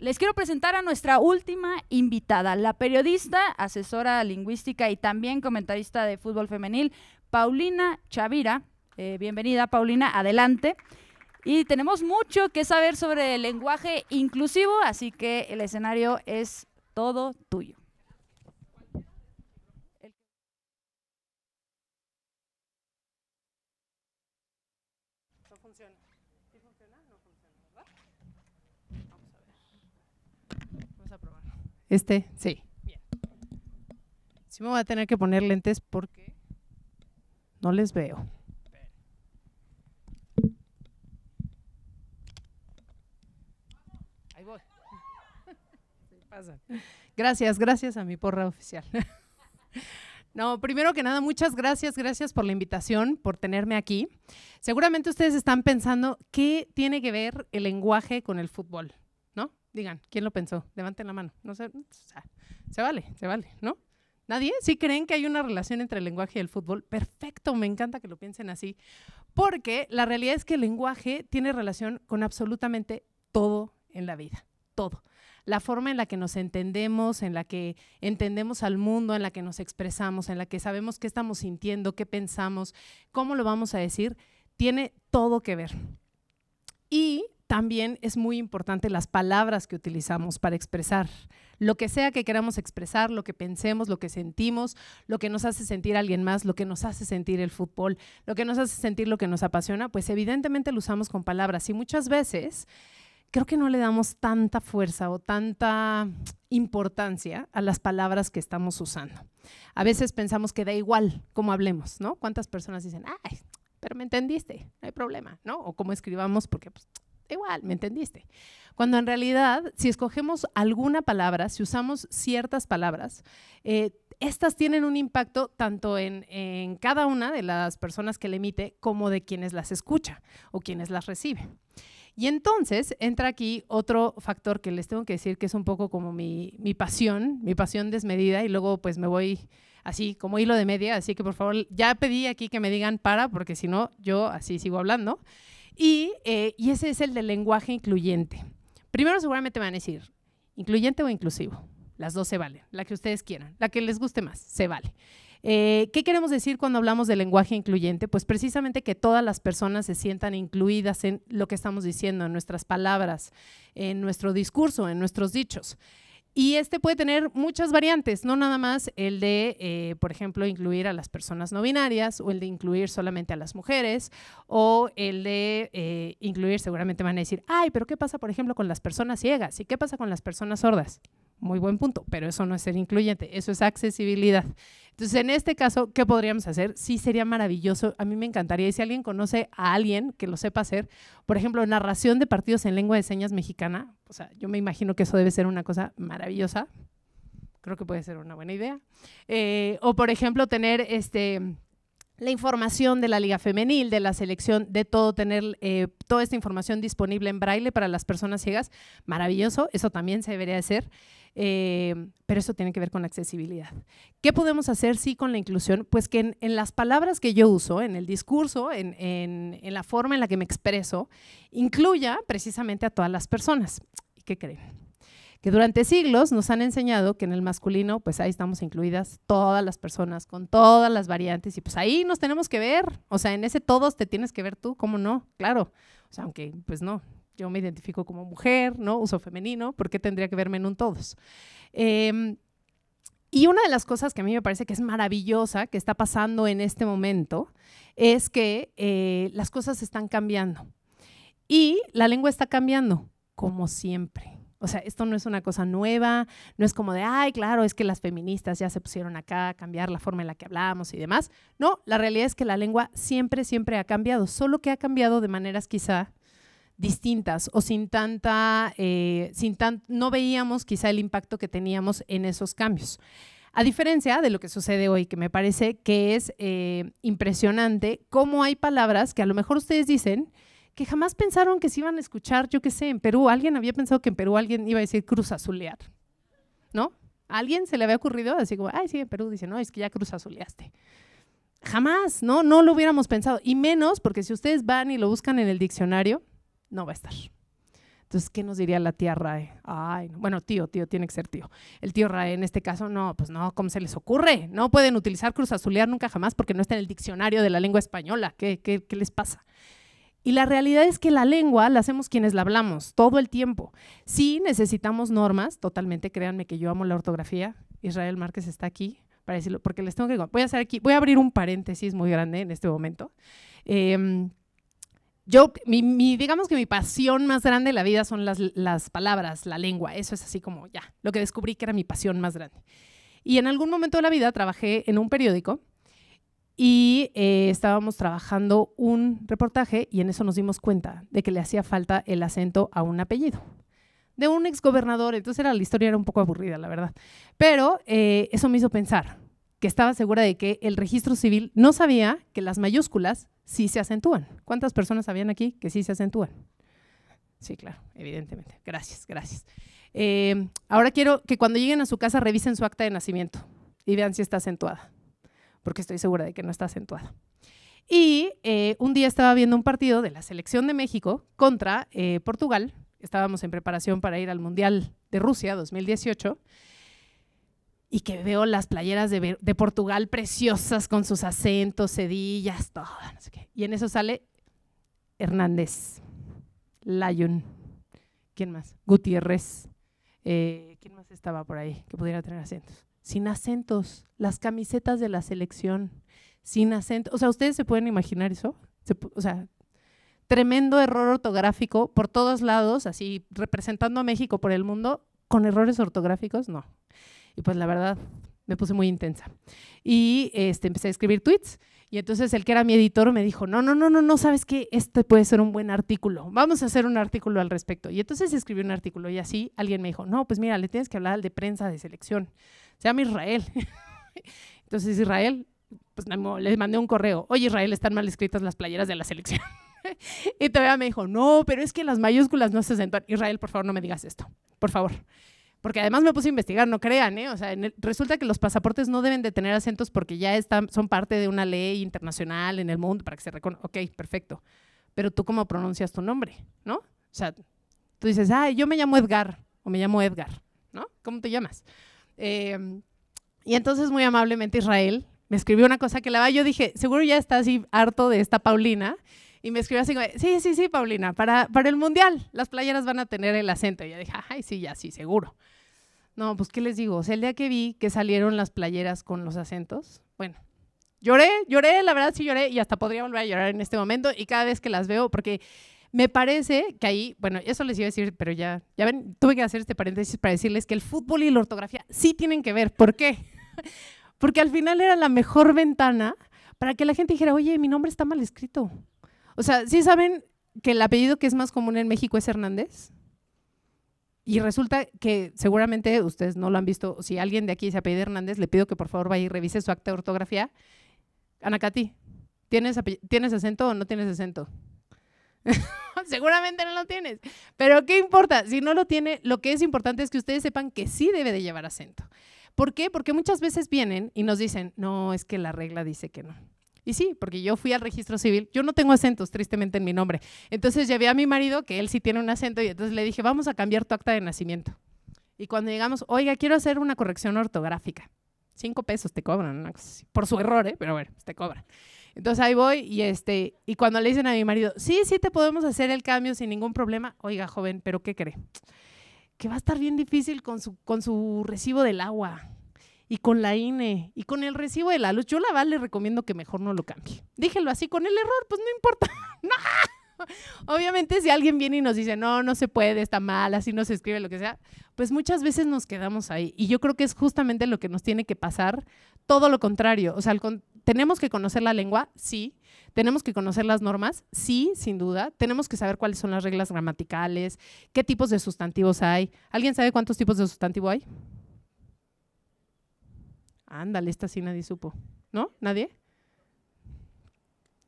Les quiero presentar a nuestra última invitada, la periodista, asesora lingüística y también comentarista de fútbol femenil, Paulina Chavira. Eh, bienvenida, Paulina, adelante. Y tenemos mucho que saber sobre el lenguaje inclusivo, así que el escenario es todo tuyo. Este, sí. Bien. Sí me voy a tener que poner lentes porque no les veo. Ahí voy. Gracias, gracias a mi porra oficial. No, primero que nada, muchas gracias, gracias por la invitación, por tenerme aquí. Seguramente ustedes están pensando, ¿qué tiene que ver el lenguaje con el fútbol? Digan, ¿quién lo pensó? Levanten la mano. No sé, se vale, se vale, ¿no? ¿Nadie? ¿Sí creen que hay una relación entre el lenguaje y el fútbol? Perfecto, me encanta que lo piensen así, porque la realidad es que el lenguaje tiene relación con absolutamente todo en la vida, todo. La forma en la que nos entendemos, en la que entendemos al mundo, en la que nos expresamos, en la que sabemos qué estamos sintiendo, qué pensamos, cómo lo vamos a decir, tiene todo que ver. Y también es muy importante las palabras que utilizamos para expresar. Lo que sea que queramos expresar, lo que pensemos, lo que sentimos, lo que nos hace sentir a alguien más, lo que nos hace sentir el fútbol, lo que nos hace sentir lo que nos apasiona, pues evidentemente lo usamos con palabras y muchas veces creo que no le damos tanta fuerza o tanta importancia a las palabras que estamos usando. A veces pensamos que da igual cómo hablemos, ¿no? ¿Cuántas personas dicen, ay, pero me entendiste, no hay problema, ¿no? O cómo escribamos, porque pues, igual, ¿me entendiste? Cuando en realidad, si escogemos alguna palabra, si usamos ciertas palabras, eh, estas tienen un impacto tanto en, en, cada una de las personas que le emite como de quienes las escucha o quienes las recibe. Y entonces entra aquí otro factor que les tengo que decir que es un poco como mi, mi pasión, mi pasión desmedida y luego pues me voy así como hilo de media, así que por favor ya pedí aquí que me digan para porque si no yo así sigo hablando. Eh, y, ese es el del lenguaje incluyente. Primero seguramente me van a decir, incluyente o inclusivo. Las dos se valen, la que ustedes quieran, la que les guste más, se vale. Eh, ¿Qué queremos decir cuando hablamos de lenguaje incluyente? Pues precisamente que todas las personas se sientan incluidas en lo que estamos diciendo, en nuestras palabras, en nuestro discurso, en nuestros dichos. Y este puede tener muchas variantes, no nada más el de, eh, por ejemplo, incluir a las personas no binarias o el de incluir solamente a las mujeres o el de eh, incluir, seguramente van a decir, ay, pero ¿qué pasa, por ejemplo, con las personas ciegas? ¿Y qué pasa con las personas sordas? Muy buen punto, pero eso no es ser incluyente, eso es accesibilidad. Entonces, en este caso, ¿qué podríamos hacer? Sí, sería maravilloso. A mí me encantaría. Y si alguien conoce a alguien que lo sepa hacer, por ejemplo, narración de partidos en lengua de señas mexicana, o sea, yo me imagino que eso debe ser una cosa maravillosa. Creo que puede ser una buena idea. Eh, o, por ejemplo, tener este la información de la Liga Femenil, de la selección, de todo, tener eh, toda esta información disponible en braille para las personas ciegas, maravilloso, eso también se debería hacer. Eh, pero eso tiene que ver con accesibilidad. ¿Qué podemos hacer sí con la inclusión? Pues que en, las palabras que yo uso, en el discurso, en, la forma en la que me expreso, incluya precisamente a todas las personas. ¿Y qué creen? que durante siglos nos han enseñado que en el masculino, pues ahí estamos incluidas todas las personas, con todas las variantes, y pues ahí nos tenemos que ver, o sea, en ese todos te tienes que ver tú, ¿cómo no? Claro, o sea, aunque pues no, yo me identifico como mujer, ¿no? Uso femenino, ¿por qué tendría que verme en un todos? Em, y una de las cosas que a mí me parece que es maravillosa, que está pasando en este momento, es que eh, las cosas están cambiando. Y la lengua está cambiando, como siempre. O sea, esto no es una cosa nueva, no es como de, ay, claro, es que las feministas ya se pusieron acá a cambiar la forma en la que hablamos y demás. No, la realidad es que la lengua siempre, siempre ha cambiado, solo que ha cambiado de maneras quizá distintas o sin tanta, eh, sin tan, no veíamos quizá el impacto que teníamos en esos cambios. A diferencia de lo que sucede hoy, que me parece que es eh, impresionante cómo hay palabras que a lo mejor ustedes dicen que jamás pensaron que se iban a escuchar, yo qué sé, en Perú, alguien había pensado que en Perú alguien iba a decir cruz azulear, ¿no? alguien se le había ocurrido? Así como, ay, sí, en Perú dice, no, es que ya cruz azuleaste. Jamás, ¿no? No lo hubiéramos pensado. Y menos porque si ustedes van y lo buscan en el diccionario, no va a estar. Entonces, ¿qué nos diría la tía Rae? Ay, bueno, tío, tío, tiene que ser tío. El tío Rae, en este caso, no, pues no, ¿cómo se les ocurre? No pueden utilizar cruz azulear nunca jamás porque no está en el diccionario de la lengua española. ¿Qué, les pasa? Y la realidad es que la lengua la hacemos quienes la hablamos todo el tiempo. Sí, necesitamos normas, totalmente, créanme que yo amo la ortografía. Israel Márquez está aquí para decirlo, porque les tengo que... Voy a, hacer aquí, voy a abrir un paréntesis muy grande en este momento. Em, yo, digamos que mi pasión más grande en la vida son las, palabras, la lengua. Eso es así como ya, lo que descubrí que era mi pasión más grande. Y en algún momento de la vida trabajé en un periódico y eh, estábamos trabajando un reportaje y en eso nos dimos cuenta de que le hacía falta el acento a un apellido de un exgobernador. Entonces era, la historia era un poco aburrida, la verdad. Pero eh, eso me hizo pensar que estaba segura de que el registro civil no sabía que las mayúsculas sí se acentúan. ¿Cuántas personas habían aquí que sí se acentúan? Sí, claro, evidentemente. Gracias, gracias. Em, ahora quiero que cuando lleguen a su casa revisen su acta de nacimiento y vean si está acentuada, porque estoy segura de que no está acentuada. Y eh, un día estaba viendo un partido de la selección de México contra eh, Portugal. Estábamos en preparación para ir al Mundial de Rusia 2018 y que veo las playeras de, Portugal preciosas con sus acentos, cedillas, todo. No sé qué. Y en eso sale Hernández, Layun, ¿quién más? Gutiérrez. Eh, ¿Quién más estaba por ahí que pudiera tener acentos? Sin acentos, las camisetas de la selección, sin acento. O sea, ¿ustedes se pueden imaginar eso? o sea, tremendo error ortográfico por todos lados, así representando a México por el mundo, con errores ortográficos, no. Y pues la verdad, me puse muy intensa. Y este, empecé a escribir tweets. Y entonces el que era mi editor me dijo, no, no, no, no, no, sabes que este puede ser un buen artículo, vamos a hacer un artículo al respecto. Y entonces escribí un artículo y así alguien me dijo, no, pues mira, le tienes que hablar al de prensa de selección, se llama Israel. entonces Israel, pues le mandé un correo, oye Israel, están mal escritas las playeras de la selección. y todavía me dijo, no, pero es que las mayúsculas no se sentan. Israel, por favor, no me digas esto, por favor porque además me puse a investigar, no crean, ¿eh? O sea, resulta que los pasaportes no deben de tener acentos porque ya están, son parte de una ley internacional en el mundo para que se reconozca. Ok, perfecto. Pero tú cómo pronuncias tu nombre, ¿no? O sea, tú dices, ah, yo me llamo Edgar o me llamo Edgar, ¿no? ¿Cómo te llamas? Em, y entonces muy amablemente Israel me escribió una cosa que la va, yo dije, seguro ya está así harto de esta Paulina y me escribió así, sí, sí, sí, Paulina, para, para el mundial las playeras van a tener el acento. Y yo dije, ay, sí, ya, sí, seguro. No, pues, ¿qué les digo? O sea, el día que vi que salieron las playeras con los acentos, bueno, lloré, lloré, la verdad sí lloré y hasta podría volver a llorar en este momento y cada vez que las veo, porque me parece que ahí, bueno, eso les iba a decir, pero ya, ya ven, tuve que hacer este paréntesis para decirles que el fútbol y la ortografía sí tienen que ver. ¿Por qué? Porque al final era la mejor ventana para que la gente dijera, oye, mi nombre está mal escrito. O sea, ¿sí saben que el apellido que es más común en México es Hernández? Y resulta que seguramente ustedes no lo han visto. Si alguien de aquí se apellida Hernández, le pido que por favor vaya y revise su acta de ortografía. Ana Katy, ¿tienes, ¿tienes acento o no tienes acento? seguramente no lo tienes. Pero ¿qué importa? Si no lo tiene, lo que es importante es que ustedes sepan que sí debe de llevar acento. ¿Por qué? Porque muchas veces vienen y nos dicen, no, es que la regla dice que no. Y sí, porque yo fui al registro civil, yo no tengo acentos, tristemente, en mi nombre. Entonces llevé a mi marido, que él sí tiene un acento, y entonces le dije, vamos a cambiar tu acta de nacimiento. Y cuando llegamos, oiga, quiero hacer una corrección ortográfica. Cinco pesos te cobran, por su error, ¿eh? pero bueno, te cobran. Entonces ahí voy y este y cuando le dicen a mi marido, sí, sí te podemos hacer el cambio sin ningún problema. Oiga, joven, pero ¿qué cree? Que va a estar bien difícil con su con su recibo del agua y con la INE y con el recibo de la luz. Yo la verdad le recomiendo que mejor no lo cambie. díjelo así, con el error, pues no importa. Obviamente si alguien viene y nos dice, no, no se puede, está mal, así no se escribe, lo que sea, pues muchas veces nos quedamos ahí. Y yo creo que es justamente lo que nos tiene que pasar, todo lo contrario. O sea, tenemos que conocer la lengua, sí. Tenemos que conocer las normas, sí, sin duda. Tenemos que saber cuáles son las reglas gramaticales, qué tipos de sustantivos hay. ¿Alguien sabe cuántos tipos de sustantivo hay? Ándale, esta sí nadie supo. ¿No? ¿Nadie?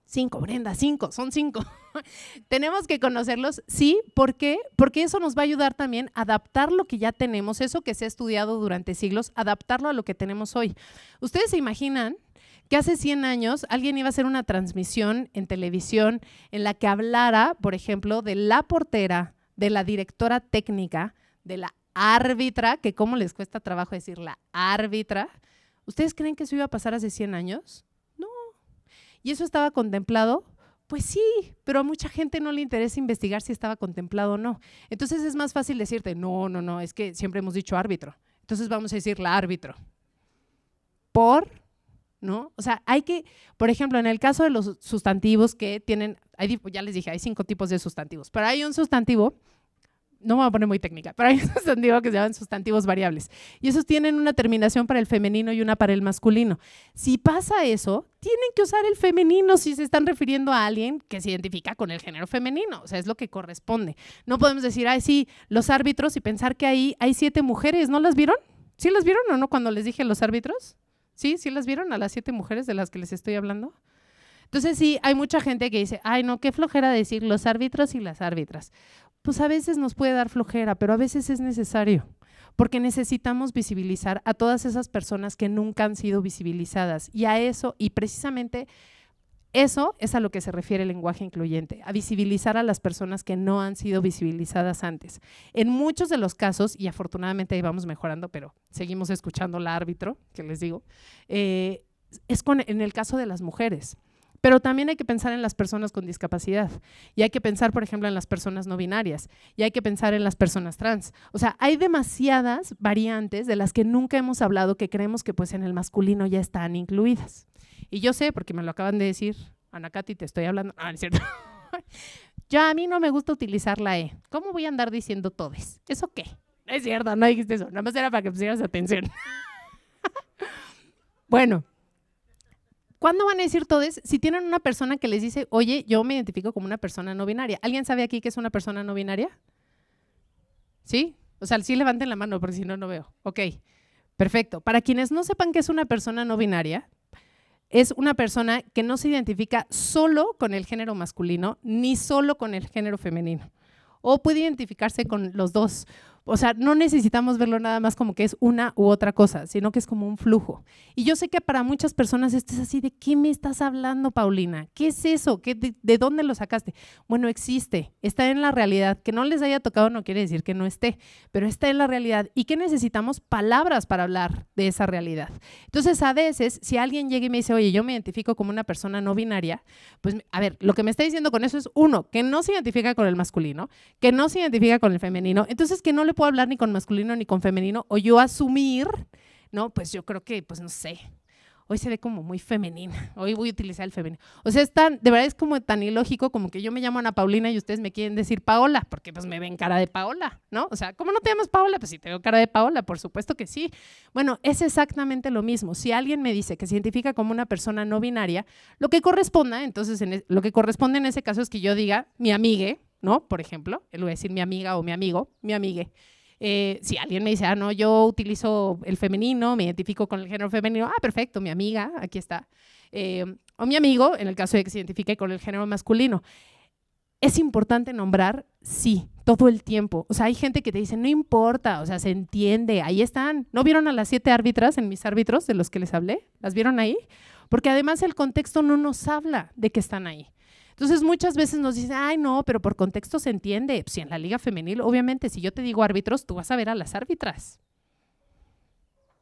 Cinco, Brenda, cinco, son cinco. tenemos que conocerlos, sí, ¿por qué? Porque eso nos va a ayudar también a adaptar lo que ya tenemos, eso que se ha estudiado durante siglos, adaptarlo a lo que tenemos hoy. ¿Ustedes se imaginan que hace 100 años alguien iba a hacer una transmisión en televisión en la que hablara, por ejemplo, de la portera, de la directora técnica, de la árbitra, que cómo les cuesta trabajo decir la árbitra, ¿Ustedes creen que eso iba a pasar hace 100 años? No. ¿Y eso estaba contemplado? Pues sí, pero a mucha gente no le interesa investigar si estaba contemplado o no. Entonces es más fácil decirte, no, no, no, es que siempre hemos dicho árbitro. Entonces vamos a decir la árbitro. Por, ¿no? O sea, hay que, por ejemplo, en el caso de los sustantivos que tienen, ya les dije, hay cinco tipos de sustantivos, pero hay un sustantivo no me voy a poner muy técnica, pero hay un que se llaman sustantivos variables. Y esos tienen una terminación para el femenino y una para el masculino. Si pasa eso, tienen que usar el femenino si se están refiriendo a alguien que se identifica con el género femenino. O sea, es lo que corresponde. No podemos decir, ay, sí, los árbitros y pensar que ahí hay siete mujeres. ¿No las vieron? ¿Sí las vieron o no cuando les dije los árbitros? ¿Sí? ¿Sí las vieron a las siete mujeres de las que les estoy hablando? Entonces sí, hay mucha gente que dice, ay, no, qué flojera decir los árbitros y las árbitras pues a veces nos puede dar flojera, pero a veces es necesario, porque necesitamos visibilizar a todas esas personas que nunca han sido visibilizadas. Y a eso, y precisamente eso es a lo que se refiere el lenguaje incluyente, a visibilizar a las personas que no han sido visibilizadas antes. En muchos de los casos, y afortunadamente ahí vamos mejorando, pero seguimos escuchando la árbitro, que les digo, eh, es con, en el caso de las mujeres. Pero también hay que pensar en las personas con discapacidad y hay que pensar, por ejemplo, en las personas no binarias y hay que pensar en las personas trans. O sea, hay demasiadas variantes de las que nunca hemos hablado que creemos que pues en el masculino ya están incluidas. Y yo sé, porque me lo acaban de decir, Ana te estoy hablando. Ah, es cierto. Yo a mí no me gusta utilizar la E. ¿Cómo voy a andar diciendo todes? ¿Eso qué? es cierto, no dijiste eso. Nada más era para que pusieras atención. bueno, ¿Cuándo van a decir todos? si tienen una persona que les dice, oye, yo me identifico como una persona no binaria? ¿Alguien sabe aquí qué es una persona no binaria? ¿Sí? O sea, sí levanten la mano, porque si no, no veo. Ok, perfecto. Para quienes no sepan qué es una persona no binaria, es una persona que no se identifica solo con el género masculino ni solo con el género femenino. O puede identificarse con los dos. O sea, no necesitamos verlo nada más como que es una u otra cosa, sino que es como un flujo. Y yo sé que para muchas personas esto es así de, ¿qué me estás hablando, Paulina? ¿Qué es eso? de, dónde lo sacaste? Bueno, existe, está en la realidad. Que no les haya tocado no quiere decir que no esté, pero está en la realidad y que necesitamos palabras para hablar de esa realidad. Entonces, a veces, si alguien llega y me dice, oye, yo me identifico como una persona no binaria, pues, a ver, lo que me está diciendo con eso es, uno, que no se identifica con el masculino, que no se identifica con el femenino, entonces que no puedo hablar ni con masculino ni con femenino, o yo asumir, ¿no? Pues yo creo que, pues no sé, hoy se ve como muy femenina, hoy voy a utilizar el femenino. O sea, es tan, de verdad es como tan ilógico como que yo me llamo Ana Paulina y ustedes me quieren decir Paola, porque pues me ven cara de Paola, ¿no? O sea, ¿cómo no te llamas Paola? Pues si tengo cara de Paola, por supuesto que sí. Bueno, es exactamente lo mismo. Si alguien me dice que se identifica como una persona no binaria, lo que corresponda, entonces en lo que corresponde en ese caso es que yo diga mi amigue, ¿no? Por ejemplo, le voy a decir mi amiga o mi amigo, mi amigue. Eh, si alguien me dice, ah, no, yo utilizo el femenino, me identifico con el género femenino, ah, perfecto, mi amiga, aquí está. Eh, o mi amigo, en el caso de que se identifique con el género masculino. Es importante nombrar, sí, todo el tiempo. O sea, hay gente que te dice, no importa, o sea, se entiende, ahí están. ¿No vieron a las siete árbitras en mis árbitros de los que les hablé? ¿Las vieron ahí? Porque además el contexto no nos habla de que están ahí. Entonces muchas veces nos dicen, ay no, pero por contexto se entiende. Pues, si en la liga femenil, obviamente, si yo te digo árbitros, tú vas a ver a las árbitras.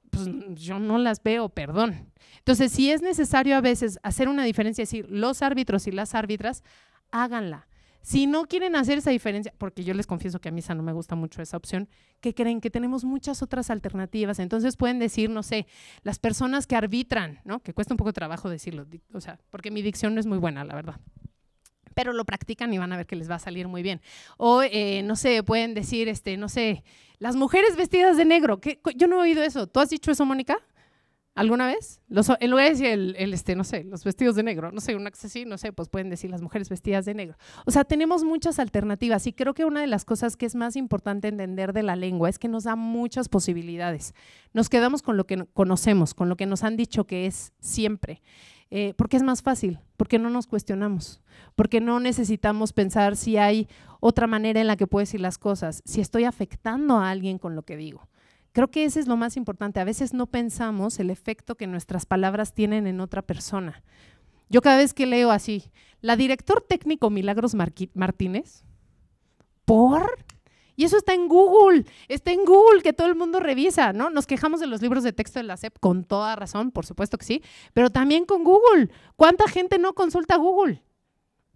Pues yo no las veo, perdón. Entonces, si es necesario a veces hacer una diferencia, decir los árbitros y las árbitras, háganla. Si no quieren hacer esa diferencia, porque yo les confieso que a mí no me gusta mucho esa opción, que creen que tenemos muchas otras alternativas. Entonces pueden decir, no sé, las personas que arbitran, ¿no? Que cuesta un poco de trabajo decirlo, o sea, porque mi dicción no es muy buena, la verdad pero lo practican y van a ver que les va a salir muy bien. O, eh, no sé, pueden decir, este, no sé, las mujeres vestidas de negro. ¿Qué? Yo no he oído eso. ¿Tú has dicho eso, Mónica? ¿Alguna vez? Los, en lugar de decir el, este, no sé, los vestidos de negro, no sé, un así, no sé, pues pueden decir las mujeres vestidas de negro. O sea, tenemos muchas alternativas y creo que una de las cosas que es más importante entender de la lengua es que nos da muchas posibilidades. Nos quedamos con lo que conocemos, con lo que nos han dicho que es siempre. Eh, porque es más fácil, porque no nos cuestionamos, porque no necesitamos pensar si hay otra manera en la que puedo decir las cosas, si estoy afectando a alguien con lo que digo. Creo que ese es lo más importante. A veces no pensamos el efecto que nuestras palabras tienen en otra persona. Yo cada vez que leo así, la director técnico Milagros Martínez, por y eso está en Google, está en Google que todo el mundo revisa, ¿no? Nos quejamos de los libros de texto de la SEP con toda razón, por supuesto que sí, pero también con Google. ¿Cuánta gente no consulta Google?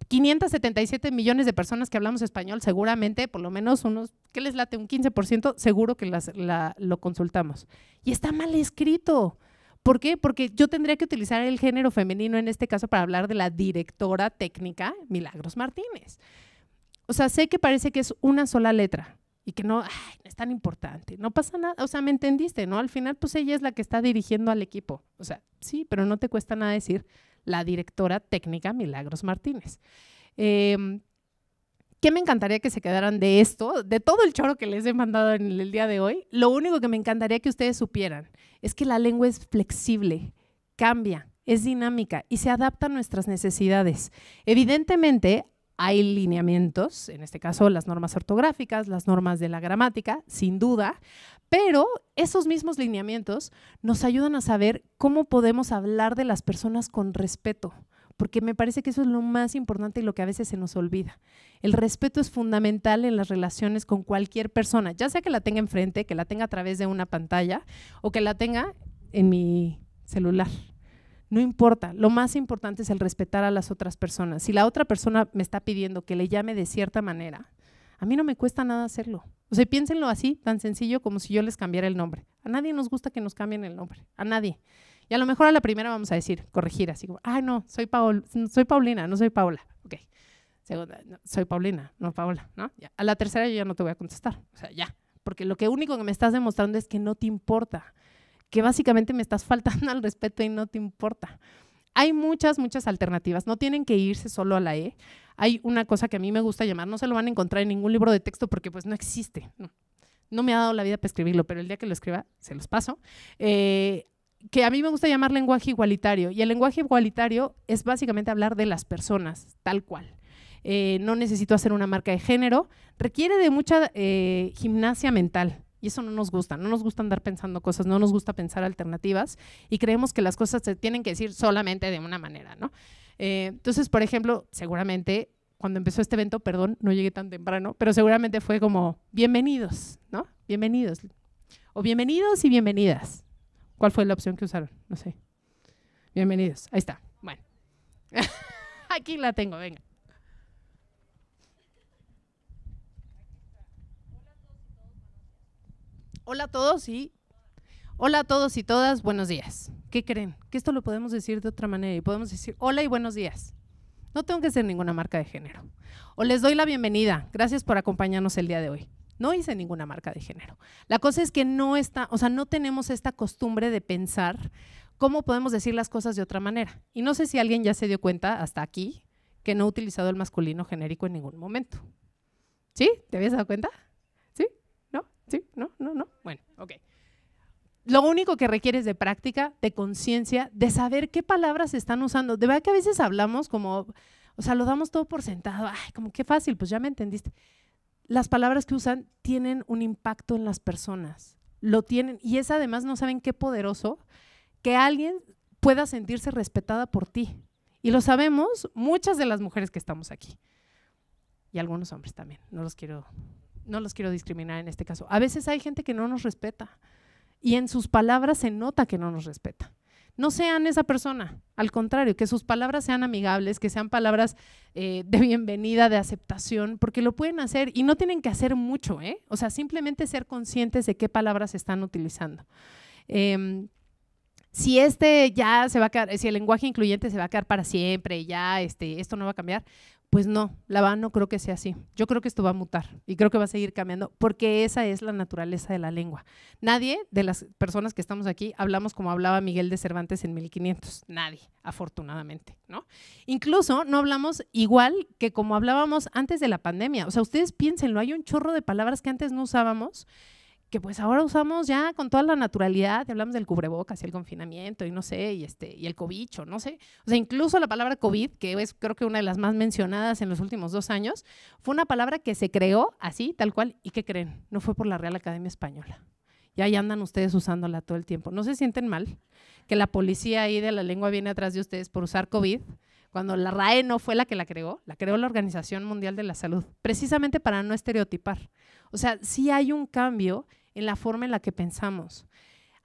577 millones de personas que hablamos español, seguramente, por lo menos unos, ¿qué les late? Un 15%, seguro que las, lo consultamos. Y está mal escrito. ¿Por qué? Porque yo tendría que utilizar el género femenino en este caso para hablar de la directora técnica Milagros Martínez o sea, sé que parece que es una sola letra y que no, es tan importante, no pasa nada, o sea, me entendiste, ¿no? Al final, pues ella es la que está dirigiendo al equipo, o sea, sí, pero no te cuesta nada decir la directora técnica Milagros Martínez. Em, ¿Qué me encantaría que se quedaran de esto, de todo el choro que les he mandado en el día de hoy? Lo único que me encantaría que ustedes supieran es que la lengua es flexible, cambia, es dinámica y se adapta a nuestras necesidades. Evidentemente, hay lineamientos, en este caso las normas ortográficas, las normas de la gramática, sin duda, pero esos mismos lineamientos nos ayudan a saber cómo podemos hablar de las personas con respeto, porque me parece que eso es lo más importante y lo que a veces se nos olvida. El respeto es fundamental en las relaciones con cualquier persona, ya sea que la tenga enfrente, que la tenga a través de una pantalla o que la tenga en mi celular. No importa, lo más importante es el respetar a las otras personas. Si la otra persona me está pidiendo que le llame de cierta manera, a mí no me cuesta nada hacerlo. O sea, piénsenlo así, tan sencillo como si yo les cambiara el nombre. A nadie nos gusta que nos cambien el nombre, a nadie. Y a lo mejor a la primera vamos a decir, corregir, así como, ah, no, soy, soy Paulina, no soy Paola. Ok. Segunda, soy Paulina, no Paola, ¿no? A la tercera yo ya no te voy a contestar, o sea, ya. Porque lo único que me estás demostrando es que no te importa que básicamente me estás faltando al respeto y no te importa. Hay muchas, muchas alternativas. No tienen que irse solo a la E. Hay una cosa que a mí me gusta llamar, no se lo van a encontrar en ningún libro de texto porque pues no existe. No, me ha dado la vida para escribirlo, pero el día que lo escriba, se los paso. Eh, que a mí me gusta llamar lenguaje igualitario. Y el lenguaje igualitario es básicamente hablar de las personas, tal cual. Eh, no necesito hacer una marca de género. Requiere de mucha eh, gimnasia mental y eso no nos gusta, no nos gusta andar pensando cosas, no nos gusta pensar alternativas y creemos que las cosas se tienen que decir solamente de una manera, ¿no? Eh, entonces, por ejemplo, seguramente cuando empezó este evento, perdón, no llegué tan temprano, pero seguramente fue como, bienvenidos, ¿no? Bienvenidos. O bienvenidos y bienvenidas. ¿Cuál fue la opción que usaron? No sé. Bienvenidos. Ahí está. Bueno. Aquí la tengo, venga. Hola a todos y hola a todos y todas, buenos días. ¿Qué creen? Que esto lo podemos decir de otra manera y podemos decir hola y buenos días. No tengo que ser ninguna marca de género. O les doy la bienvenida. Gracias por acompañarnos el día de hoy. No hice ninguna marca de género. La cosa es que no está, o sea, no tenemos esta costumbre de pensar cómo podemos decir las cosas de otra manera. Y no sé si alguien ya se dio cuenta hasta aquí que no he utilizado el masculino genérico en ningún momento. ¿Sí? ¿Te habías dado cuenta? ¿Sí? ¿No? ¿No? ¿No? Bueno, ok. Lo único que requiere es de práctica, de conciencia, de saber qué palabras se están usando. De verdad que a veces hablamos como, o sea, lo damos todo por sentado. Ay, como qué fácil, pues ya me entendiste. Las palabras que usan tienen un impacto en las personas. Lo tienen. Y es además, no saben qué poderoso que alguien pueda sentirse respetada por ti. Y lo sabemos muchas de las mujeres que estamos aquí. Y algunos hombres también. No los quiero no los quiero discriminar en este caso, a veces hay gente que no nos respeta y en sus palabras se nota que no nos respeta. No sean esa persona, al contrario, que sus palabras sean amigables, que sean palabras eh, de bienvenida, de aceptación, porque lo pueden hacer y no tienen que hacer mucho, ¿eh? O sea, simplemente ser conscientes de qué palabras están utilizando. Em, si este ya se va a quedar, si el lenguaje incluyente se va a quedar para siempre, ya este, esto no va a cambiar, pues no, la va no creo que sea así. Yo creo que esto va a mutar y creo que va a seguir cambiando porque esa es la naturaleza de la lengua. Nadie de las personas que estamos aquí hablamos como hablaba Miguel de Cervantes en 1500, nadie, afortunadamente, ¿no? Incluso no hablamos igual que como hablábamos antes de la pandemia. O sea, ustedes piénsenlo, hay un chorro de palabras que antes no usábamos que pues ahora usamos ya con toda la naturalidad, hablamos del cubrebocas y el confinamiento y no sé, y este y el cobicho, no sé. O sea, incluso la palabra COVID, que es creo que una de las más mencionadas en los últimos dos años, fue una palabra que se creó así, tal cual, y ¿qué creen? No fue por la Real Academia Española. Y ahí andan ustedes usándola todo el tiempo. ¿No se sienten mal que la policía ahí de la lengua viene atrás de ustedes por usar COVID? Cuando la RAE no fue la que la creó, la creó la Organización Mundial de la Salud, precisamente para no estereotipar. O sea, sí hay un cambio en la forma en la que pensamos.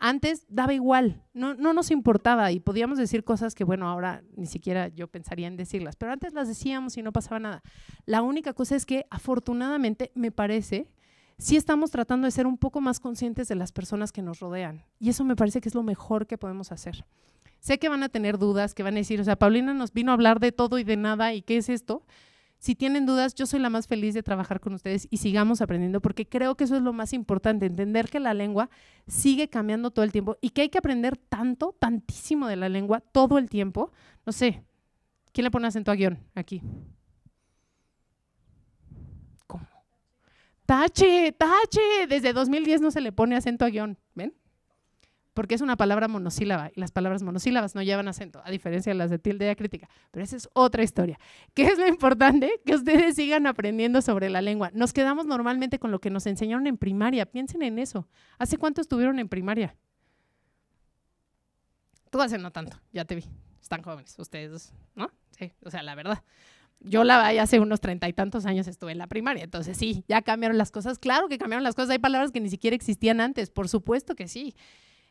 Antes daba igual, no, nos importaba y podíamos decir cosas que, bueno, ahora ni siquiera yo pensaría en decirlas, pero antes las decíamos y no pasaba nada. La única cosa es que afortunadamente me parece sí estamos tratando de ser un poco más conscientes de las personas que nos rodean. Y eso me parece que es lo mejor que podemos hacer. Sé que van a tener dudas, que van a decir, o sea, Paulina nos vino a hablar de todo y de nada, ¿y qué es esto? Si tienen dudas, yo soy la más feliz de trabajar con ustedes y sigamos aprendiendo, porque creo que eso es lo más importante, entender que la lengua sigue cambiando todo el tiempo y que hay que aprender tanto, tantísimo de la lengua todo el tiempo. No sé, ¿quién le pone acento a guión aquí? ¿Cómo? Tache, tache, desde 2010 no se le pone acento a guión porque es una palabra monosílaba y las palabras monosílabas no llevan acento, a diferencia de las de tilde crítica. Pero esa es otra historia. ¿Qué es lo importante? Que ustedes sigan aprendiendo sobre la lengua. Nos quedamos normalmente con lo que nos enseñaron en primaria. Piensen en eso. ¿Hace cuánto estuvieron en primaria? Tú hace no tanto, ya te vi. Están jóvenes, ustedes, ¿no? Sí, o sea, la verdad. Yo la hace unos treinta y tantos años estuve en la primaria, entonces sí, ya cambiaron las cosas. Claro que cambiaron las cosas, hay palabras que ni siquiera existían antes, por supuesto que sí.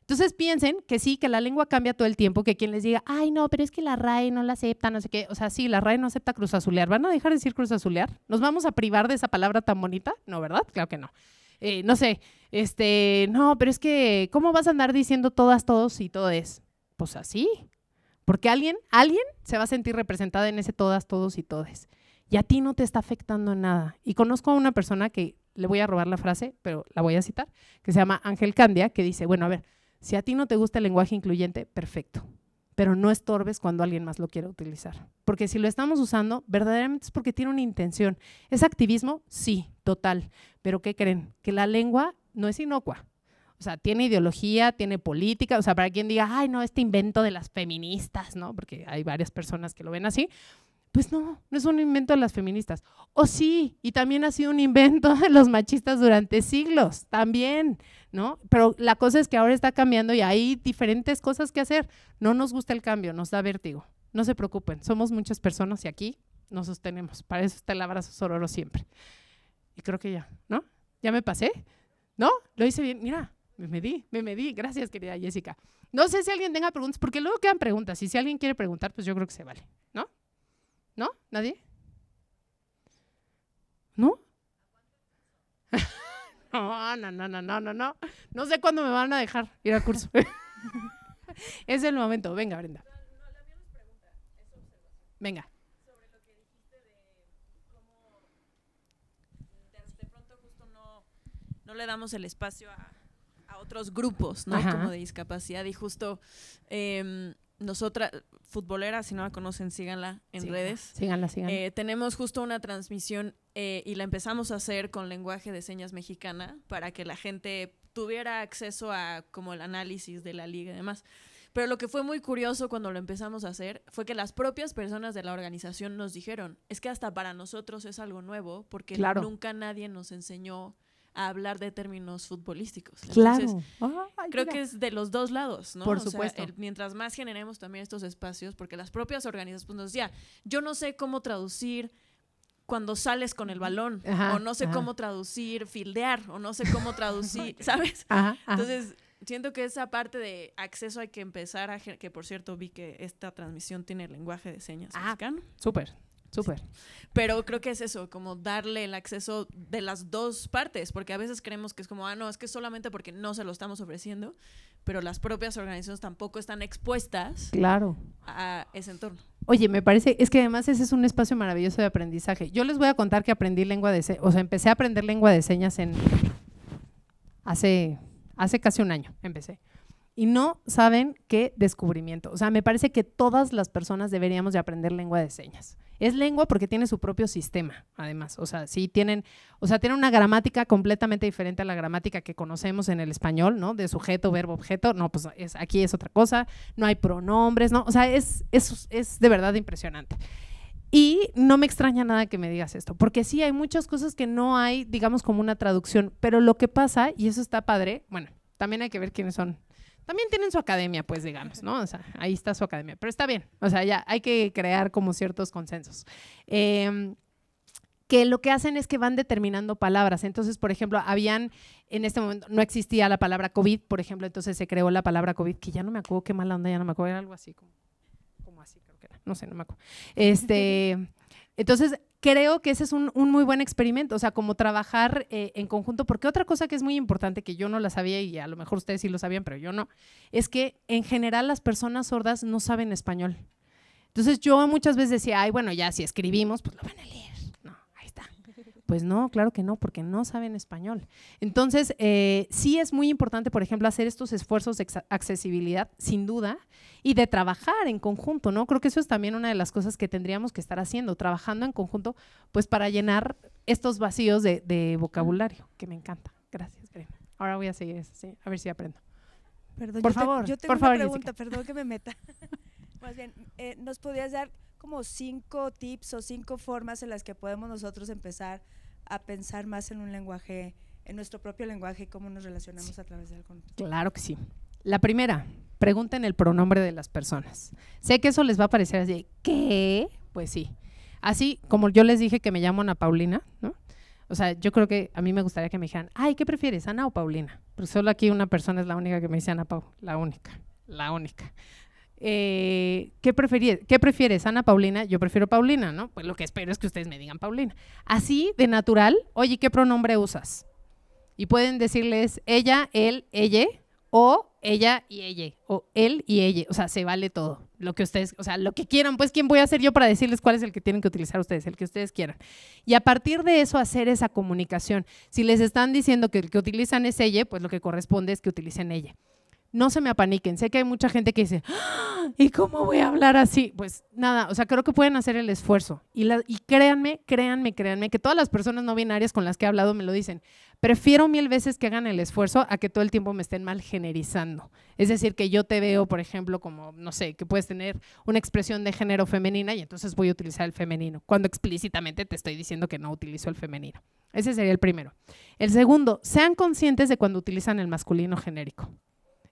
Entonces piensen que sí, que la lengua cambia todo el tiempo, que quien les diga, ay, no, pero es que la RAE no la acepta, no sé qué. O sea, sí, la RAE no acepta cruz azulear. ¿Van a dejar de decir cruz azulear? ¿Nos vamos a privar de esa palabra tan bonita? No, ¿verdad? Claro que no. Eh, no sé, este, no, pero es que, ¿cómo vas a andar diciendo todas, todos y todes? Pues así. Porque alguien, alguien se va a sentir representada en ese todas, todos y todes. Y a ti no te está afectando nada. Y conozco a una persona que, le voy a robar la frase, pero la voy a citar, que se llama Ángel Candia, que dice, bueno, a ver, si a ti no te gusta el lenguaje incluyente, perfecto, pero no estorbes cuando alguien más lo quiera utilizar. Porque si lo estamos usando, verdaderamente es porque tiene una intención. ¿Es activismo? Sí, total. Pero ¿qué creen? Que la lengua no es inocua. O sea, tiene ideología, tiene política. O sea, para quien diga, ay, no, este invento de las feministas, ¿no? Porque hay varias personas que lo ven así. Pues no, no es un invento de las feministas. O sí, y también ha sido un invento de los machistas durante siglos, también, ¿no? Pero la cosa es que ahora está cambiando y hay diferentes cosas que hacer. No nos gusta el cambio, nos da vértigo. No se preocupen, somos muchas personas y aquí nos sostenemos. Para eso está el abrazo sororo siempre. Y creo que ya, ¿no? ¿Ya me pasé? ¿No? Lo hice bien. Mira, me medí, me medí. Gracias, querida Jessica. No sé si alguien tenga preguntas, porque luego quedan preguntas. Y si alguien quiere preguntar, pues yo creo que se vale. ¿No? ¿Nadie? ¿No? no, no, no, no, no, no, no. sé cuándo me van a dejar ir al curso. es el momento. Venga, Brenda. Venga. Sobre lo que dijiste de cómo pronto justo no le damos el espacio a, otros grupos, ¿no? Como de discapacidad. Y justo eh, nosotras, futboleras, si no la conocen, síganla en redes. Síganla, síganla. Eh, tenemos justo una transmisión eh, y la empezamos a hacer con lenguaje de señas mexicana para que la gente tuviera acceso a como el análisis de la liga y demás. Pero lo que fue muy curioso cuando lo empezamos a hacer fue que las propias personas de la organización nos dijeron, es que hasta para nosotros es algo nuevo porque nunca nadie nos enseñó hablar de términos futbolísticos. claro. creo que es de los dos lados, ¿no? Por supuesto. mientras más generemos también estos espacios, porque las propias organizaciones, pues, nos decían, yo no sé cómo traducir cuando sales con el balón, o no sé cómo traducir fildear, o no sé cómo traducir, ¿sabes? Entonces, siento que esa parte de acceso hay que empezar a, que por cierto vi que esta transmisión tiene lenguaje de señas ah, mexicano. Súper, Súper. Pero creo que es eso, como darle el acceso de las dos partes, porque a veces creemos que es como, ah, no, es que solamente porque no se lo estamos ofreciendo, pero las propias organizaciones tampoco están expuestas claro. a ese entorno. Oye, me parece, es que además ese es un espacio maravilloso de aprendizaje. Yo les voy a contar que aprendí lengua de señas, o sea, empecé a aprender lengua de señas en hace, hace casi un año, empecé y no saben qué descubrimiento. O sea, me parece que todas las personas deberíamos de aprender lengua de señas. Es lengua porque tiene su propio sistema, además. O sea, sí tienen, o sea, tienen una gramática completamente diferente a la gramática que conocemos en el español, ¿no? De sujeto, verbo, objeto. No, pues aquí es otra cosa. No hay pronombres, ¿no? O sea, es, es, es de verdad impresionante. Y no me extraña nada que me digas esto, porque sí hay muchas cosas que no hay, digamos, como una traducción, pero lo que pasa, y eso está padre, bueno, también hay que ver quiénes son también tienen su academia, pues digamos, ¿no? O sea, ahí está su academia, pero está bien, o sea, ya hay que crear como ciertos consensos. Em, que lo que hacen es que van determinando palabras. Entonces, por ejemplo, habían, en este momento no existía la palabra COVID, por ejemplo, entonces se creó la palabra COVID, que ya no me acuerdo qué mala onda, ya no me acuerdo, era algo así como, como así, creo que era, no sé, no me acuerdo. Este, entonces, creo que ese es un, muy buen experimento, o sea, como trabajar eh, en conjunto, porque otra cosa que es muy importante, que yo no la sabía y a lo mejor ustedes sí lo sabían, pero yo no, es que en general las personas sordas no saben español. Entonces yo muchas veces decía, ay, bueno, ya si escribimos, pues lo van a leer. Pues no, claro que no, porque no saben español. Entonces, eh, sí es muy importante, por ejemplo, hacer estos esfuerzos de accesibilidad, sin duda, y de trabajar en conjunto, ¿no? Creo que eso es también una de las cosas que tendríamos que estar haciendo, trabajando en conjunto, pues para llenar estos vacíos de, vocabulario, que me encanta. Gracias, Ahora voy a seguir a ver si aprendo. Perdón, por yo favor, yo tengo una pregunta, perdón que me meta. Más bien, eh, ¿nos podías dar como cinco tips o cinco formas en las que podemos nosotros empezar a pensar más en un lenguaje, en nuestro propio lenguaje y cómo nos relacionamos a través del contexto. Claro que sí. La primera, pregunten el pronombre de las personas. Sé que eso les va a parecer así, ¿qué? Pues sí. Así como yo les dije que me llamo Ana Paulina, ¿no? O sea, yo creo que a mí me gustaría que me dijeran, ay, ¿qué prefieres, Ana o Paulina? pero solo aquí una persona es la única que me dice Ana Pau, la única, la única. Eh, ¿qué, ¿qué prefieres, Ana Paulina? Yo prefiero Paulina, ¿no? Pues lo que espero es que ustedes me digan Paulina. Así, de natural, oye, ¿qué pronombre usas? Y pueden decirles ella, él, ella, o ella y ella, o él y ella. O sea, se vale todo. Lo que ustedes, o sea, lo que quieran, pues, ¿quién voy a ser yo para decirles cuál es el que tienen que utilizar ustedes? El que ustedes quieran. Y a partir de eso, hacer esa comunicación. Si les están diciendo que el que utilizan es ella, pues lo que corresponde es que utilicen ella no se me apaniquen. Sé que hay mucha gente que dice, ah, ¿y cómo voy a hablar así? Pues nada, o sea, creo que pueden hacer el esfuerzo. Y, créanme, créanme, créanme, que todas las personas no binarias con las que he hablado me lo dicen. Prefiero mil veces que hagan el esfuerzo a que todo el tiempo me estén mal generizando. Es decir, que yo te veo, por ejemplo, como, no sé, que puedes tener una expresión de género femenina y entonces voy a utilizar el femenino, cuando explícitamente te estoy diciendo que no utilizo el femenino. Ese sería el primero. El segundo, sean conscientes de cuando utilizan el masculino genérico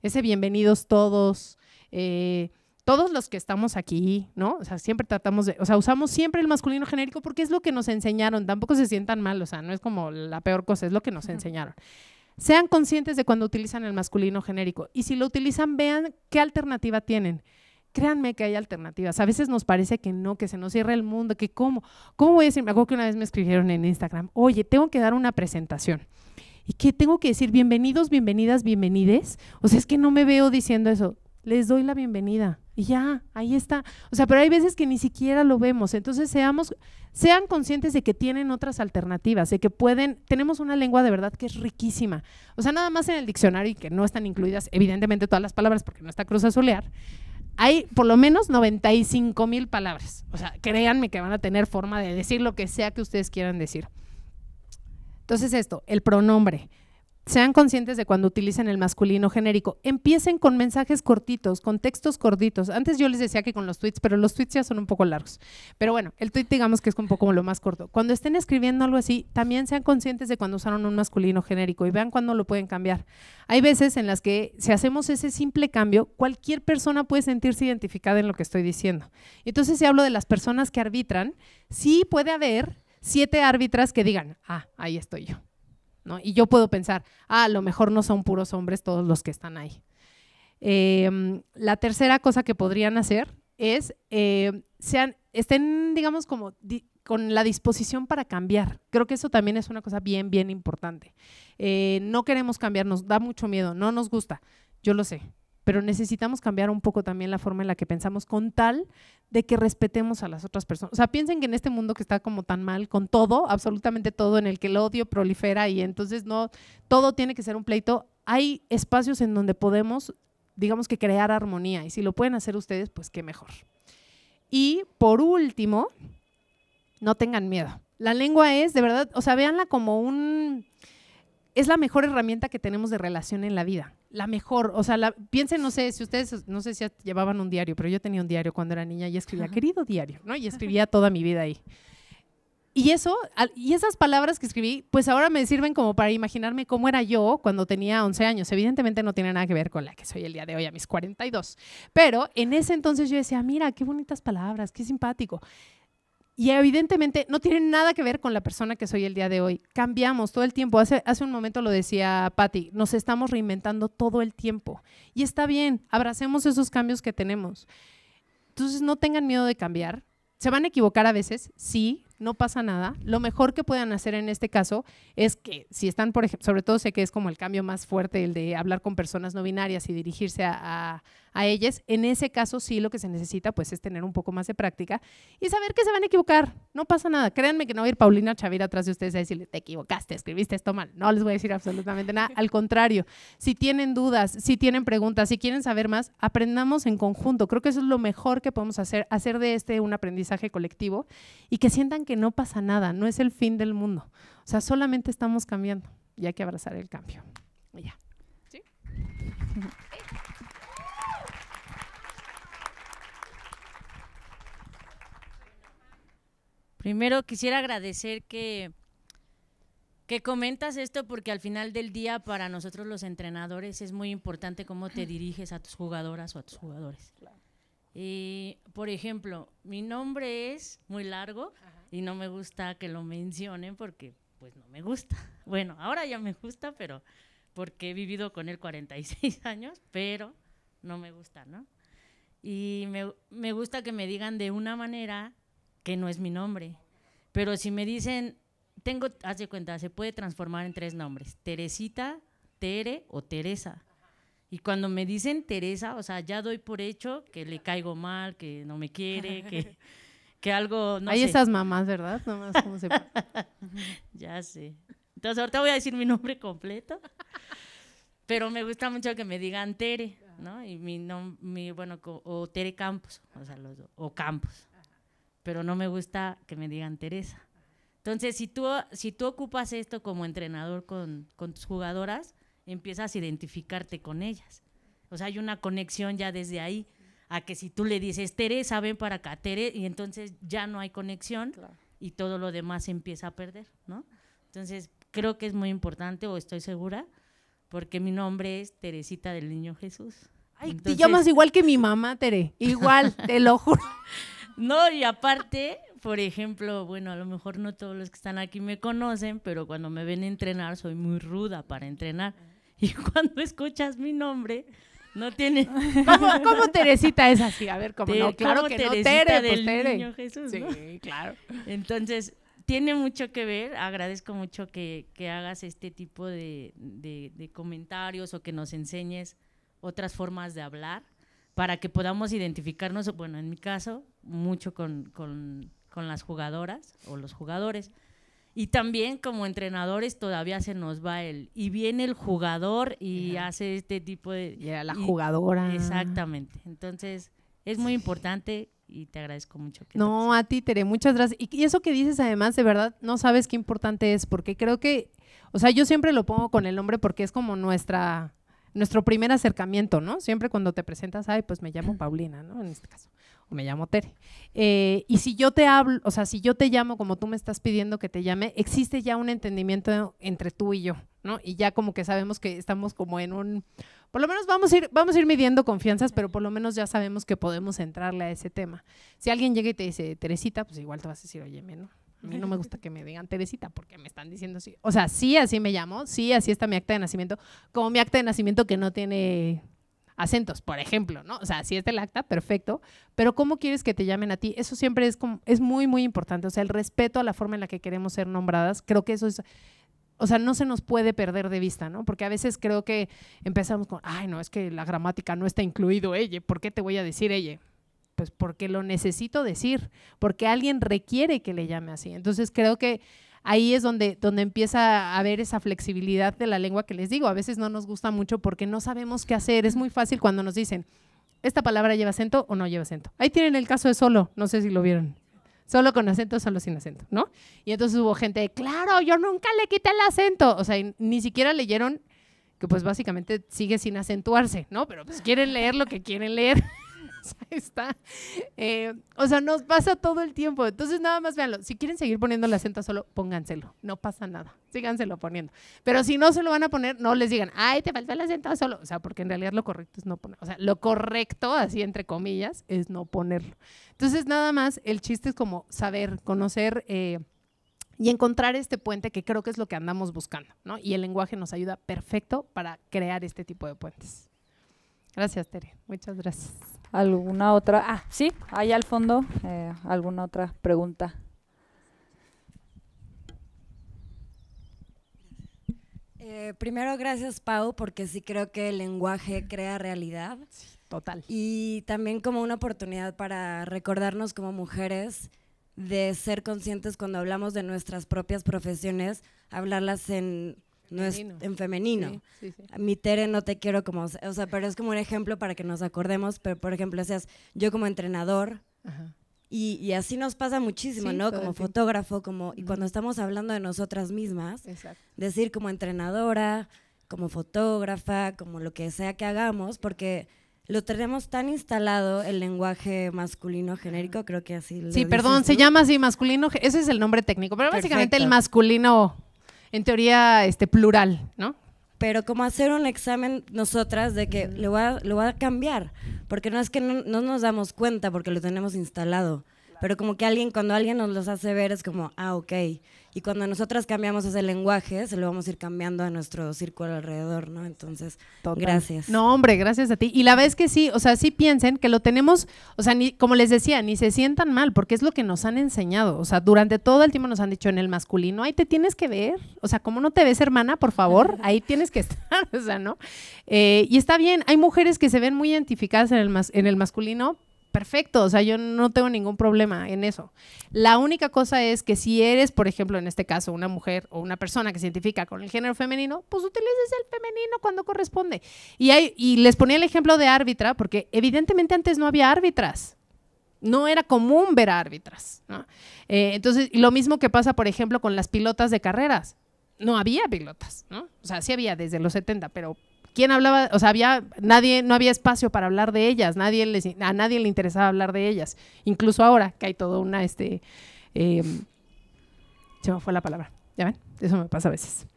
ese bienvenidos todos, eh, todos los que estamos aquí, ¿no? O sea, siempre tratamos de, o sea, usamos siempre el masculino genérico porque es lo que nos enseñaron, tampoco se sientan mal, o sea, no es como la peor cosa, es lo que nos enseñaron. Sean conscientes de cuando utilizan el masculino genérico y si lo utilizan, vean qué alternativa tienen. Créanme que hay alternativas. A veces nos parece que no, que se nos cierra el mundo, que cómo, cómo voy a decir, me que una vez me escribieron en Instagram, oye, tengo que dar una presentación. ¿Y qué tengo que decir? Bienvenidos, bienvenidas, bienvenides. O sea, es que no me veo diciendo eso. Les doy la bienvenida. Y ya, ahí está. O sea, pero hay veces que ni siquiera lo vemos. Entonces, seamos, sean conscientes de que tienen otras alternativas, de que pueden, tenemos una lengua de verdad que es riquísima. O sea, nada más en el diccionario y que no están incluidas, evidentemente, todas las palabras porque no está cruz azulear. Hay por lo menos 95 mil palabras. O sea, créanme que van a tener forma de decir lo que sea que ustedes quieran decir. Entonces esto, el pronombre. Sean conscientes de cuando utilicen el masculino genérico. Empiecen con mensajes cortitos, con textos cortitos. Antes yo les decía que con los tweets, pero los tweets ya son un poco largos. Pero bueno, el tweet digamos que es un poco lo más corto. Cuando estén escribiendo algo así, también sean conscientes de cuando usaron un masculino genérico y vean cuándo lo pueden cambiar. Hay veces en las que si hacemos ese simple cambio, cualquier persona puede sentirse identificada en lo que estoy diciendo. Entonces, si hablo de las personas que arbitran, sí puede haber siete árbitras que digan, ah, ahí estoy yo. ¿No? Y yo puedo pensar, ah, a lo mejor no son puros hombres todos los que están ahí. Em, la tercera cosa que podrían hacer es, eh, sean, estén, digamos, como con la disposición para cambiar. Creo que eso también es una cosa bien, bien importante. Eh, no queremos cambiar, nos da mucho miedo, no nos gusta, yo lo sé, pero necesitamos cambiar un poco también la forma en la que pensamos con tal de que respetemos a las otras personas. O sea, piensen que en este mundo que está como tan mal, con todo, absolutamente todo, en el que el odio prolifera y entonces no, todo tiene que ser un pleito, hay espacios en donde podemos, digamos que crear armonía y si lo pueden hacer ustedes, pues qué mejor. Y por último, no tengan miedo. La lengua es, de verdad, o sea, véanla como un... Es la mejor herramienta que tenemos de relación en la vida la mejor, o sea, piensen, no sé, si ustedes, no sé si llevaban un diario, pero yo tenía un diario cuando era niña y escribía, querido diario, ¿no? Y escribía toda mi vida ahí. Y eso, y esas palabras que escribí, pues ahora me sirven como para imaginarme cómo era yo cuando tenía 11 años. Evidentemente no tiene nada que ver con la que soy el día de hoy, a mis 42. Pero en ese entonces yo decía, mira, qué bonitas palabras, qué simpático. Y evidentemente no tiene nada que ver con la persona que soy el día de hoy. Cambiamos todo el tiempo. Hace, un momento lo decía Patti, nos estamos reinventando todo el tiempo. Y está bien, abracemos esos cambios que tenemos. Entonces no tengan miedo de cambiar. Se van a equivocar a veces, sí, no pasa nada. Lo mejor que puedan hacer en este caso es que si están, por sobre todo sé que es como el cambio más fuerte, el de hablar con personas no binarias y dirigirse a a ellas. En ese caso sí lo que se necesita pues es tener un poco más de práctica y saber que se van a equivocar. No pasa nada. Créanme que no va a ir Paulina Chavira atrás de ustedes a decirle, te equivocaste, escribiste esto mal. No les voy a decir absolutamente nada. Al contrario, si tienen dudas, si tienen preguntas, si quieren saber más, aprendamos en conjunto. Creo que eso es lo mejor que podemos hacer, hacer de este un aprendizaje colectivo y que sientan que no pasa nada, no es el fin del mundo. O sea, solamente estamos cambiando y hay que abrazar el cambio. ya. ¿Sí? Primero quisiera agradecer que, que comentas esto porque al final del día para nosotros los entrenadores es muy importante cómo te diriges a tus jugadoras o a tus jugadores. Y, eh, por ejemplo, mi nombre es muy largo y no me gusta que lo mencionen porque pues no me gusta. Bueno, ahora ya me gusta, pero porque he vivido con él 46 años, pero no me gusta, ¿no? Y me, me gusta que me digan de una manera que no es mi nombre. Pero si me dicen, tengo, haz de cuenta, se puede transformar en tres nombres, Teresita, Tere o Teresa. Y cuando me dicen Teresa, o sea, ya doy por hecho que le caigo mal, que no me quiere, que, que algo, no Hay esas mamás, ¿verdad? Nomás como se... ya sé. Entonces ahorita voy a decir mi nombre completo. Pero me gusta mucho que me digan Tere, ¿no? Y mi nombre, bueno, o Tere Campos, o sea, los, o Campos pero no me gusta que me digan Teresa. Entonces, si tú, si tú ocupas esto como entrenador con, tus jugadoras, empiezas a identificarte con ellas. O sea, hay una conexión ya desde ahí, a que si tú le dices, Teresa, ven para acá, y entonces ya no hay conexión y todo lo demás empieza a perder, ¿no? Entonces, creo que es muy importante, o estoy segura, porque mi nombre es Teresita del Niño Jesús. Ay, te llamas igual que mi mamá, Tere. Igual, te lo juro. No, y aparte, por ejemplo, bueno, a lo mejor no todos los que están aquí me conocen, pero cuando me ven entrenar soy muy ruda para entrenar. Y cuando escuchas mi nombre, no tiene. ¿Cómo, ¿Cómo, Teresita es así? A ver, ¿cómo no? Claro que no, Tere, pues del Niño Jesús, Sí, claro. Entonces, tiene mucho que ver. Agradezco mucho que, hagas este tipo de, comentarios o que nos enseñes otras formas de hablar para que podamos identificarnos, bueno, en mi caso, mucho con, las jugadoras o los jugadores. Y también como entrenadores todavía se nos va el... Y viene el jugador y hace este tipo de... la jugadora. Exactamente. Entonces, es muy importante y te agradezco mucho. Que no, a ti, Tere, muchas gracias. Y, eso que dices, además, de verdad, no sabes qué importante es, porque creo que... O sea, yo siempre lo pongo con el nombre porque es como nuestra nuestro primer acercamiento, ¿no? Siempre cuando te presentas, ay, pues me llamo Paulina, ¿no? En este caso me llamo Tere. Eh, y si yo te hablo, o sea, si yo te llamo como tú me estás pidiendo que te llame, existe ya un entendimiento entre tú y yo, ¿no? Y ya como que sabemos que estamos como en un, por lo menos vamos a ir, vamos a ir midiendo confianzas, pero por lo menos ya sabemos que podemos entrarle a ese tema. Si alguien llega y te dice, Teresita, pues igual te vas a decir, oye, ¿no? A mí no me gusta que me digan Teresita porque me están diciendo sí O sea, sí, así me llamo, sí, así está mi acta de nacimiento, como mi acta de nacimiento que no tiene acentos, por ejemplo, ¿no? O sea, si es del acta, perfecto, pero ¿cómo quieres que te llamen a ti? Eso siempre es, como, es muy, muy importante, o sea, el respeto a la forma en la que queremos ser nombradas, creo que eso es, o sea, no se nos puede perder de vista, ¿no? Porque a veces creo que empezamos con, ay, no, es que la gramática no está incluido ella, ¿por qué te voy a decir ella? Pues porque lo necesito decir, porque alguien requiere que le llame así. Entonces creo que ahí es donde, donde empieza a haber esa flexibilidad de la lengua que les digo. A veces no nos gusta mucho porque no sabemos qué hacer. Es muy fácil cuando nos dicen, esta palabra lleva acento o no lleva acento. Ahí tienen el caso de solo, no sé si lo vieron. Solo con acento, solo sin acento, ¿no? Y entonces hubo gente, de, claro, yo nunca le quité el acento. O sea, ni siquiera leyeron que pues básicamente sigue sin acentuarse, ¿no? Pero pues quieren leer lo que quieren leer. está. Eh, o sea, nos pasa todo el tiempo. Entonces, nada más véanlo. Si quieren seguir poniendo la acento solo, pónganselo. No pasa nada. Síganselo poniendo. Pero si no se lo van a poner, no les digan, ay, te falta el acento solo. O sea, porque en realidad lo correcto es no ponerlo. O sea, lo correcto, así entre comillas, es no ponerlo. Entonces, nada más, el chiste es como saber, conocer. Eh, y encontrar este puente que creo que es lo que andamos buscando, ¿no? Y el lenguaje nos ayuda perfecto para crear este tipo de puentes. Gracias, Tere. Muchas gracias. ¿Alguna otra? Ah, sí, ahí al fondo, eh, alguna otra pregunta. Eh, primero, gracias Pau, porque sí creo que el lenguaje crea realidad. total. Y también como una oportunidad para recordarnos como mujeres de ser conscientes cuando hablamos de nuestras propias profesiones, hablarlas en no es en femenino. Mi Tere no te quiero como, o sea, pero es como un ejemplo para que nos acordemos, pero por ejemplo, seas yo como entrenador. Y, así nos pasa muchísimo, ¿no? Como fotógrafo, como y cuando estamos hablando de nosotras mismas, decir como entrenadora, como fotógrafa, como lo que sea que hagamos, porque lo tenemos tan instalado el lenguaje masculino genérico, creo que así. Lo sí, perdón, se llama así masculino, ese es el nombre técnico, pero básicamente el masculino en teoría este, plural, ¿no? Pero como hacer un examen nosotras de que lo va, a cambiar, porque no es que no nos damos cuenta porque lo tenemos instalado pero como que alguien, cuando alguien nos los hace ver, es como, ah, ok. Y cuando nosotras cambiamos ese lenguaje, se lo vamos a ir cambiando a nuestro círculo alrededor, ¿no? Entonces, gracias. No, hombre, gracias a ti. Y la vez que sí, o sea, sí piensen que lo tenemos, o sea, ni, como les decía, ni se sientan mal, porque es lo que nos han enseñado. O sea, durante todo el tiempo nos han dicho en el masculino, ahí te tienes que ver. O sea, ¿cómo no te ves, hermana? Por favor, ahí tienes que estar, o sea, ¿no? Eh, y está bien, hay mujeres que se ven muy identificadas en el, en el masculino, perfecto, o sea, yo no tengo ningún problema en eso. La única cosa es que si eres, por ejemplo, en este caso, una mujer o una persona que se identifica con el género femenino, pues utilices el femenino cuando corresponde. Y, les ponía el ejemplo de árbitra, porque evidentemente antes no había árbitras. No era común ver árbitras. Eh, entonces, lo mismo que pasa, por ejemplo, con las pilotas de carreras. No había pilotas, ¿no? O sea, sí había desde los 70, pero ¿Quién hablaba? O sea, había, nadie, no había espacio para hablar de ellas, nadie a nadie le interesaba hablar de ellas. Incluso ahora que hay toda una, este, em, se me fue la palabra, ¿ya ven? Eso me pasa a veces.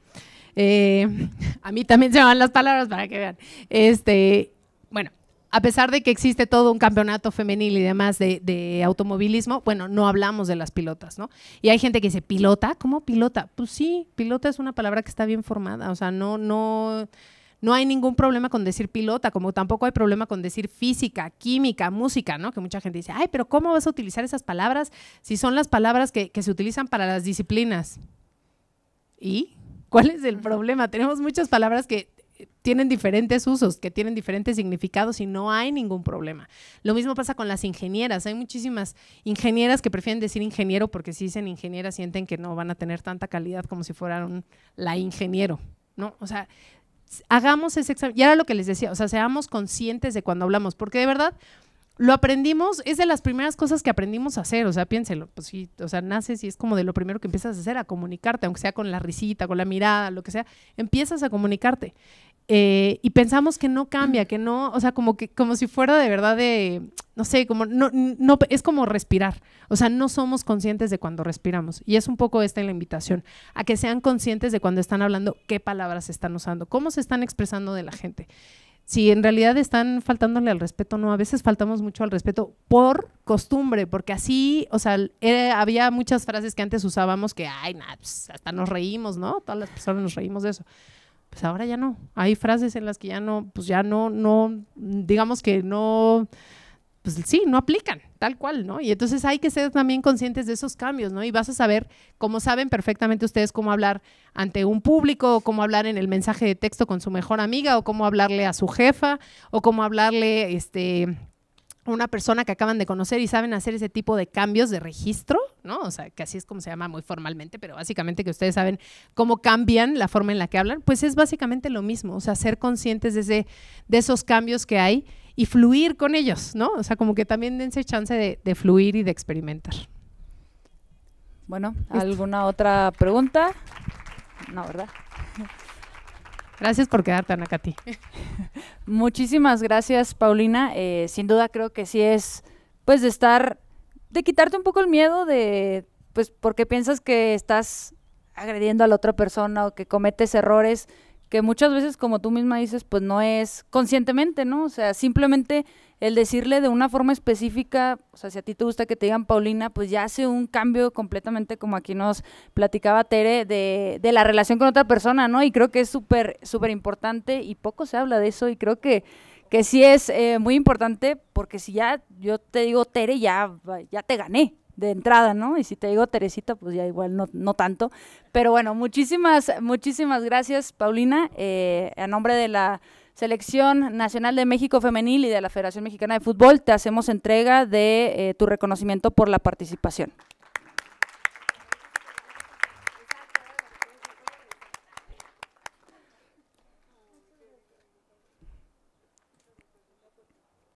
Eh, a mí también se me van las palabras para que vean. Este, bueno, a pesar de que existe todo un campeonato femenil y demás de, de, automovilismo, bueno, no hablamos de las pilotas, ¿no? Y hay gente que dice, ¿pilota? ¿Cómo pilota? Pues sí, pilota es una palabra que está bien formada, o sea, no, no, no hay ningún problema con decir pilota, como tampoco hay problema con decir física, química, música, ¿no? Que mucha gente dice, ay, pero ¿cómo vas a utilizar esas palabras si son las palabras que, se utilizan para las disciplinas? ¿Y cuál es el problema? Tenemos muchas palabras que eh, tienen diferentes usos, que tienen diferentes significados y no hay ningún problema. Lo mismo pasa con las ingenieras. Hay muchísimas ingenieras que prefieren decir ingeniero porque si dicen ingeniera sienten que no van a tener tanta calidad como si fueran la ingeniero. ¿no? O sea, hagamos ese examen. Y era lo que les decía, o sea, seamos conscientes de cuando hablamos, porque de verdad lo aprendimos, es de las primeras cosas que aprendimos a hacer, o sea, piénselo, pues sí, o sea, naces y es como de lo primero que empiezas a hacer, a comunicarte, aunque sea con la risita, con la mirada, lo que sea, empiezas a comunicarte. Eh, y pensamos que no cambia, que no, o sea, como que como si fuera de verdad de, no sé, como no, no es como respirar, o sea, no somos conscientes de cuando respiramos y es un poco esta la invitación a que sean conscientes de cuando están hablando, qué palabras están usando, cómo se están expresando de la gente. Si en realidad están faltándole al respeto, no, a veces faltamos mucho al respeto por costumbre, porque así, o sea, eh, había muchas frases que antes usábamos que, ay, nada, pues, hasta nos reímos, ¿no? Todas las personas nos reímos de eso pues ahora ya no. Hay frases en las que ya no, pues ya no, no, digamos que no, pues sí, no aplican, tal cual, ¿no? Y entonces hay que ser también conscientes de esos cambios, ¿no? Y vas a saber, como saben perfectamente ustedes, cómo hablar ante un público, o cómo hablar en el mensaje de texto con su mejor amiga, o cómo hablarle a su jefa, o cómo hablarle, este, una persona que acaban de conocer y saben hacer ese tipo de cambios de registro, ¿no? O sea, que así es como se llama muy formalmente, pero básicamente que ustedes saben cómo cambian la forma en la que hablan, pues es básicamente lo mismo, o sea, ser conscientes de, de esos cambios que hay y fluir con ellos, ¿no? O sea, como que también dense chance de, de fluir y de experimentar. Bueno, ¿alguna otra pregunta? No, ¿verdad? Gracias por quedarte, Ana Katy. Muchísimas gracias, Paulina. Eh, sin duda creo que sí es, pues, de estar, de quitarte un poco el miedo de, pues, porque piensas que estás agrediendo a la otra persona o que cometes errores que muchas veces, como tú misma dices, pues no es conscientemente, ¿no? O sea, simplemente el decirle de una forma específica, o sea, si a ti te gusta que te digan Paulina, pues ya hace un cambio completamente, como aquí nos platicaba Tere, de, la relación con otra persona, ¿no? Y creo que es súper, súper importante y poco se habla de eso y creo que, que sí es eh, muy importante porque si ya yo te digo Tere, ya, ya te gané, de entrada, ¿no? Y si te digo Teresita, pues ya igual no, no tanto. Pero bueno, muchísimas, muchísimas gracias, Paulina. Eh, a nombre de la Selección Nacional de México Femenil y de la Federación Mexicana de Fútbol, te hacemos entrega de eh, tu reconocimiento por la participación.